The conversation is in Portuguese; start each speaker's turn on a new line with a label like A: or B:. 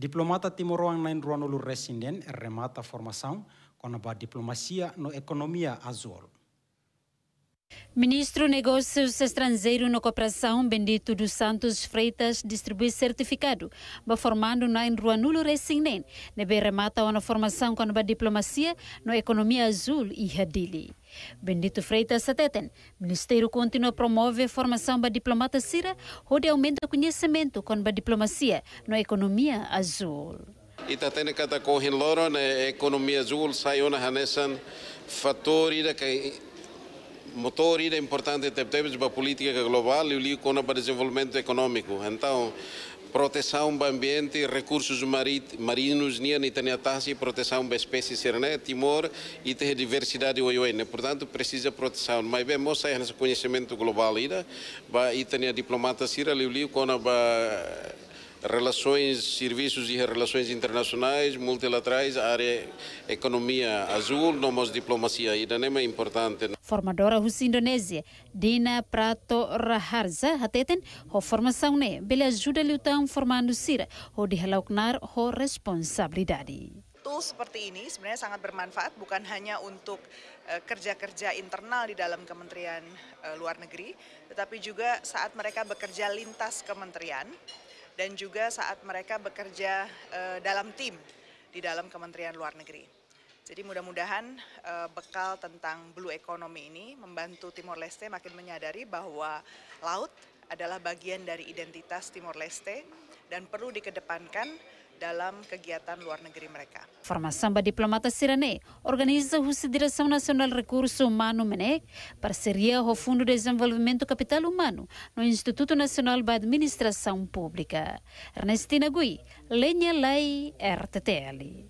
A: Diplomata timoroan na enruanulu resinen remata formação com a diplomacia no economia azul. Ministro Negócios Estrangeiro na Cooperação, Bendito dos Santos Freitas, distribui certificado, ba formando na Enruanulo Resinen, ne be remata na formação com a diplomacia na economia azul e radili. Bendito Freitas Sateten, Ministério continua a promover formação para diplomata Sira, onde aumenta conhecimento com a diplomacia na economia azul.
B: E Ita tá tene kata kohin loro na é economia azul na hanesan fator ida que motor importante que para a política global e o líquido para o desenvolvimento econômico. Então, proteção do ambiente, recursos marinhos, proteção da espécie serené Timor e ter diversidade OIN. Portanto, precisa proteção. Mas bem, moça, é conhecimento global ainda, e tem a diplomata Cira Liuli, quando relações, serviços e relações internacionais, multilaterais, área economia azul, nomos diplomacia e Iranema é importante.
A: Formadora Rus Indonésia, Dina Prato Raharza, hateten ho formação ne, bela ajuda lhe tão formando sira, ho dihaloknar ho responsabilidade.
C: Tools seperti ini sebenarnya sangat bermanfaat bukan hanya untuk eh, kerja-kerja internal di dalam Kementerian eh, Luar Negeri, tetapi juga saat mereka bekerja lintas kementerian, dan juga saat mereka bekerja eh, dalam tim di dalam Kementerian Luar Negeri. Jadi mudah-mudahan eh, bekal tentang blue economy ini membantu Timor Leste makin menyadari bahwa laut adalah bagian dari identitas Timor Leste dan perlu dikedepankan dalam kegiatan luar negeri mereka.
A: Formação para Diplomata sirene organiza a Direção Nacional Recurso Humano MENEC, parceria ao Fundo de Desenvolvimento Capital Humano no Instituto Nacional de Administração Pública. Ernestina Gui, Lenha Lei, RTTL.